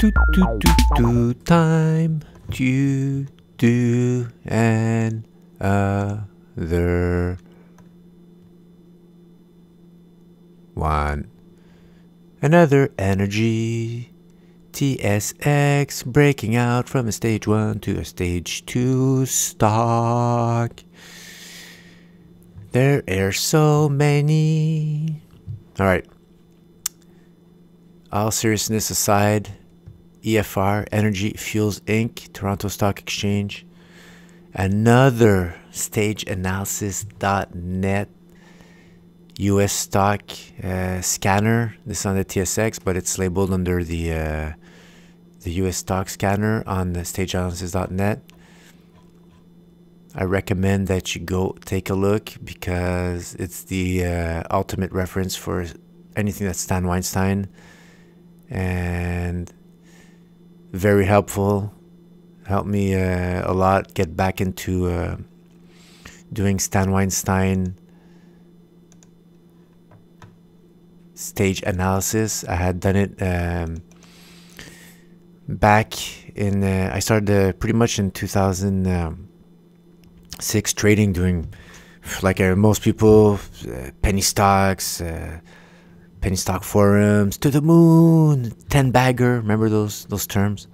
do do do do time to do and other one another energy TSX breaking out from a stage 1 to a stage 2 stock there are so many all right all seriousness aside EFR, Energy Fuels Inc., Toronto Stock Exchange, another stageanalysis.net US stock uh, scanner. This is on the TSX, but it's labeled under the uh, the US stock scanner on the stageanalysis.net. I recommend that you go take a look because it's the uh, ultimate reference for anything that's Stan Weinstein and very helpful. Helped me uh, a lot get back into uh, doing Stan Weinstein stage analysis. I had done it um, back in, uh, I started uh, pretty much in 2006 um, trading, doing like uh, most people, uh, penny stocks penny stock forums to the moon 10 bagger remember those those terms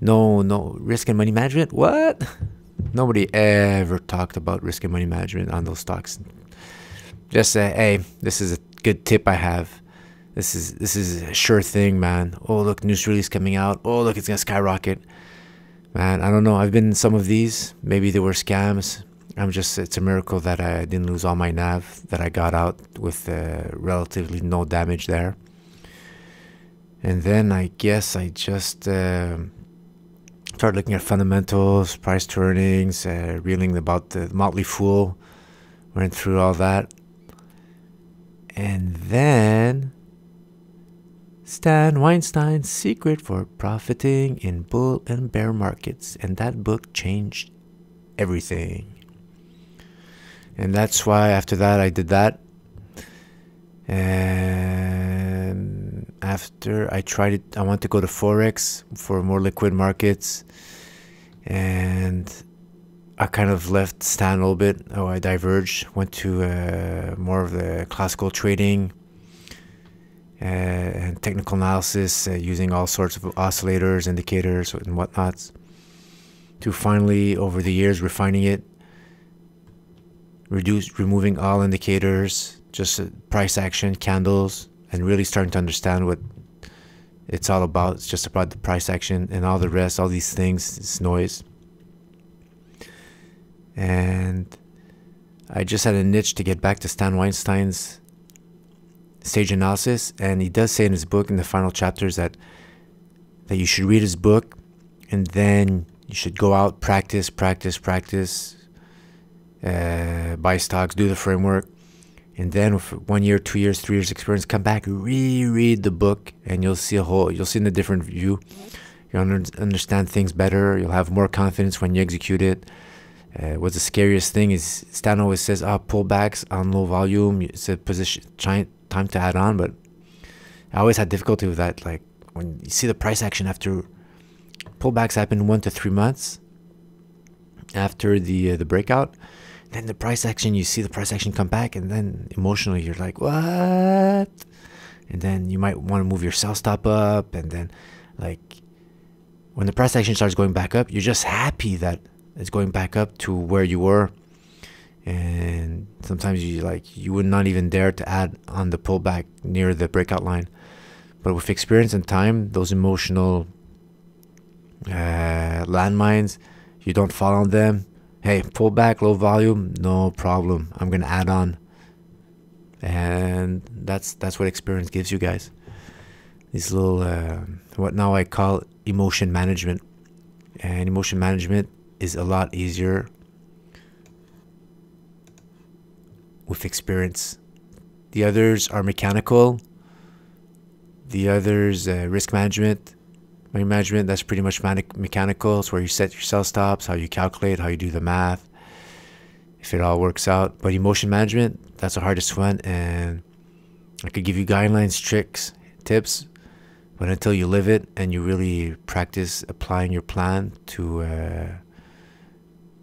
no no risk and money management what nobody ever talked about risk and money management on those stocks just say hey this is a good tip i have this is this is a sure thing man oh look news release coming out oh look it's gonna skyrocket man i don't know i've been in some of these maybe they were scams I'm just, it's a miracle that I didn't lose all my nav, that I got out with uh, relatively no damage there. And then I guess I just uh, started looking at fundamentals, price to earnings, uh, reeling about the Motley Fool, went through all that. And then Stan Weinstein's Secret for Profiting in Bull and Bear Markets. And that book changed everything and that's why after that I did that and after I tried it I want to go to forex for more liquid markets and I kind of left Stan a little bit oh I diverged went to uh, more of the classical trading uh, and technical analysis uh, using all sorts of oscillators indicators and whatnots to finally over the years refining it reduce removing all indicators, just uh, price action, candles, and really starting to understand what it's all about. It's just about the price action and all the rest, all these things, it's noise. And I just had a niche to get back to Stan Weinstein's stage analysis, and he does say in his book in the final chapters that that you should read his book and then you should go out, practice, practice, practice, uh, buy stocks, do the framework, and then with one year, two years, three years experience, come back, reread the book, and you'll see a whole, you'll see in a different view. You'll understand things better. You'll have more confidence when you execute it. Uh, what's the scariest thing is Stan always says, ah, pullbacks on low volume. It's a position time to add on, but I always had difficulty with that. Like when you see the price action after pullbacks happen one to three months after the uh, the breakout, then the price action you see the price action come back and then emotionally you're like what and then you might want to move your sell stop up and then like when the price action starts going back up you're just happy that it's going back up to where you were and sometimes you like you would not even dare to add on the pullback near the breakout line but with experience and time those emotional uh, landmines you don't fall on them Hey, pull back, low volume, no problem. I'm gonna add on. And that's that's what experience gives you guys. These little uh, what now I call emotion management. And emotion management is a lot easier with experience. The others are mechanical. The others uh, risk management Money management, that's pretty much mechanical. It's where you set your sell stops, how you calculate, how you do the math, if it all works out. But emotion management, that's the hardest one. And I could give you guidelines, tricks, tips, but until you live it and you really practice applying your plan to uh,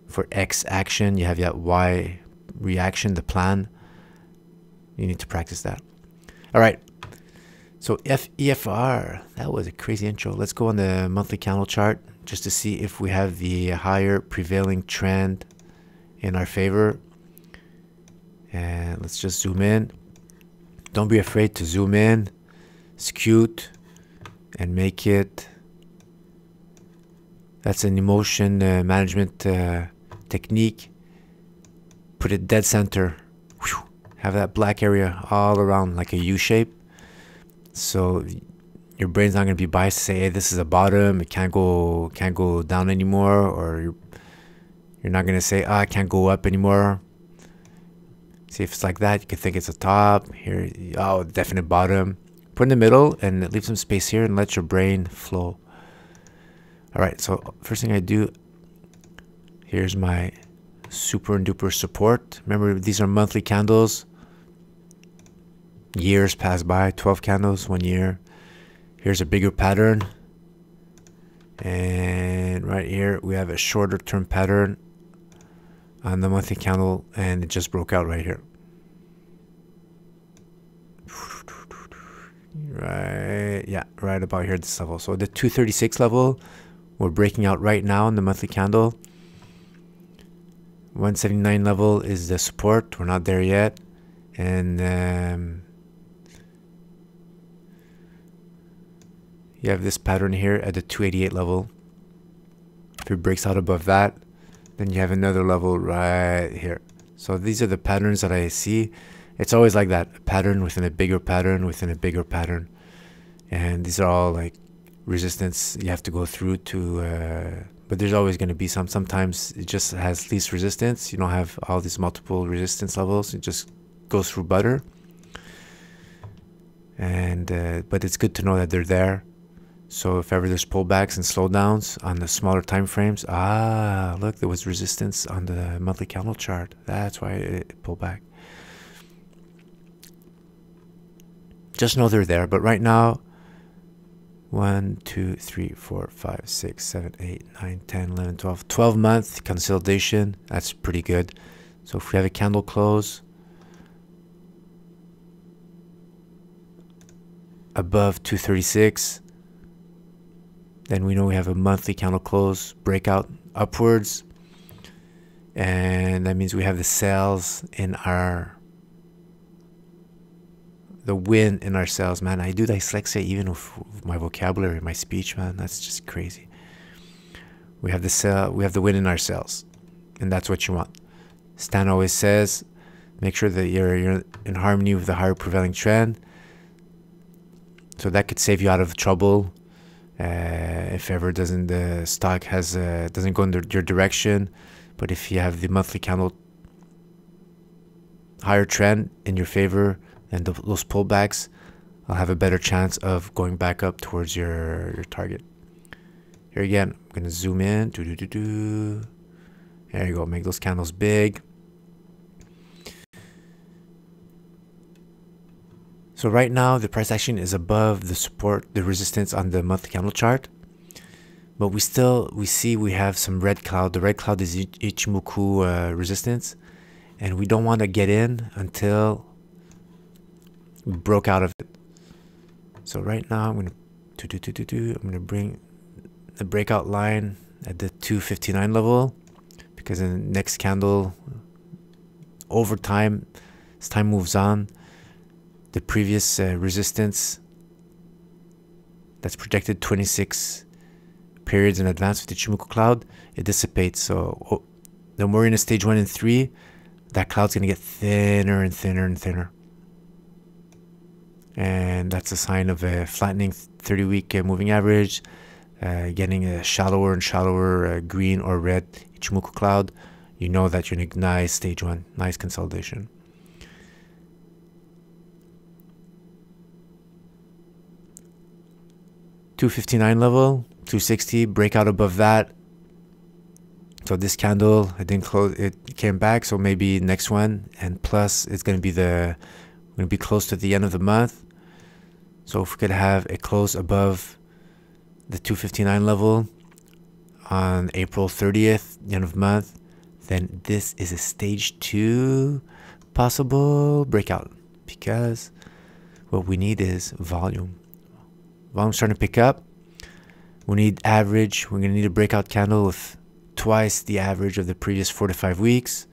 for X action, you have that Y reaction, the plan. You need to practice that. All right, so FEFR, that was a crazy intro. Let's go on the monthly candle chart just to see if we have the higher prevailing trend in our favor. And let's just zoom in. Don't be afraid to zoom in, skewed, and make it. That's an emotion uh, management uh, technique. Put it dead center. Whew. Have that black area all around like a U shape so your brain's not gonna be biased to say, hey, this is a bottom, it can't go can't go down anymore, or you're, you're not gonna say, ah, oh, I can't go up anymore. See if it's like that, you could think it's a top, here oh definite bottom. Put in the middle and leave some space here and let your brain flow. Alright, so first thing I do, here's my super and duper support. Remember these are monthly candles years pass by 12 candles one year here's a bigger pattern and right here we have a shorter term pattern on the monthly candle and it just broke out right here right yeah right about here this level so the 236 level we're breaking out right now in the monthly candle 179 level is the support we're not there yet and um, you have this pattern here at the 288 level. If it breaks out above that, then you have another level right here. So these are the patterns that I see. It's always like that, a pattern within a bigger pattern within a bigger pattern. And these are all like resistance you have to go through to, uh, but there's always going to be some. Sometimes it just has least resistance. You don't have all these multiple resistance levels. It just goes through butter. And, uh, but it's good to know that they're there so if ever there's pullbacks and slowdowns on the smaller time frames, ah, look, there was resistance on the monthly candle chart. That's why it pulled back. Just know they're there. But right now, 1, 2, 3, 4, 5, 6, 7, 8, 9, 10, 11, 12. 12 month consolidation. That's pretty good. So if we have a candle close above 236, then we know we have a monthly candle close breakout upwards. And that means we have the sales in our, the win in our sales, man. I do dyslexia even with my vocabulary, my speech, man. That's just crazy. We have the sell, we have the win in our sales. And that's what you want. Stan always says, make sure that you're, you're in harmony with the higher prevailing trend. So that could save you out of trouble uh, if ever doesn't the stock has uh, doesn't go in the, your direction but if you have the monthly candle higher trend in your favor and the, those pullbacks I'll have a better chance of going back up towards your your target here again I'm gonna zoom in do do do do there you go make those candles big So right now the price action is above the support, the resistance on the monthly candle chart. But we still, we see we have some red cloud. The red cloud is Ichimoku uh, resistance. And we don't want to get in until we broke out of it. So right now I'm going to do, do, do, do, I'm going to bring the breakout line at the 259 level because in the next candle over time as time moves on the previous uh, resistance that's projected 26 periods in advance of the Chimuku cloud, it dissipates. So oh, the more you're in stage one and three, that cloud's going to get thinner and thinner and thinner. And that's a sign of a flattening 30 week uh, moving average, uh, getting a uh, shallower and shallower uh, green or red Ichimoku cloud. You know that you're in a nice stage one, nice consolidation. 259 level, 260, breakout above that. So this candle, it didn't close, it came back, so maybe next one. And plus, it's going to be the, going to be close to the end of the month. So if we could have a close above the 259 level on April 30th, end of month, then this is a stage two possible breakout because what we need is volume volume's starting to pick up. We need average. We're going to need a breakout candle with twice the average of the previous four to five weeks.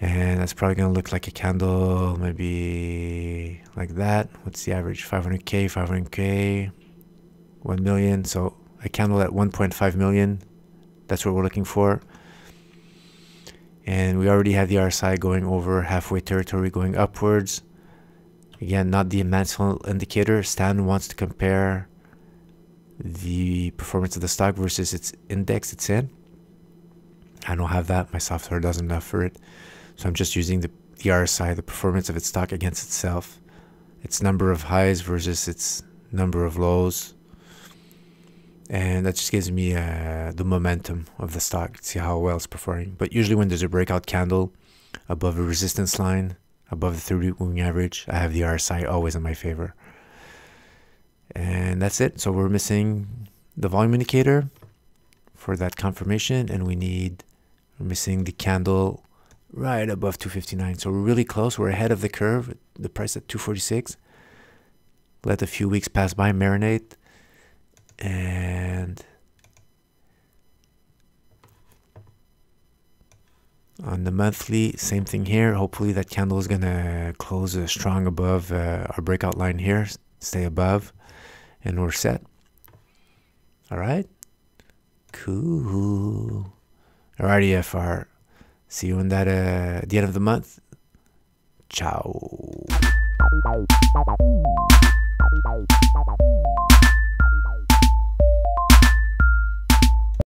And that's probably going to look like a candle, maybe like that. What's the average? 500K, 500K, 1 million. So a candle at 1.5 million. That's what we're looking for. And we already have the RSI going over halfway territory going upwards. Again, not the Mansfield indicator. Stan wants to compare the performance of the stock versus its index it's in. I don't have that. My software doesn't enough for it. So I'm just using the, the RSI, the performance of its stock against itself, its number of highs versus its number of lows. And that just gives me uh, the momentum of the stock, see how well it's performing. But usually when there's a breakout candle above a resistance line, above the three moving average. I have the RSI always in my favor. And that's it. So we're missing the volume indicator for that confirmation, and we need we're missing the candle right above 259. So we're really close. We're ahead of the curve. The price at 246. Let a few weeks pass by, marinate, and on the monthly same thing here hopefully that candle is gonna close strong above uh, our breakout line here stay above and we're set all right cool alrighty fr see you in that uh, at the end of the month ciao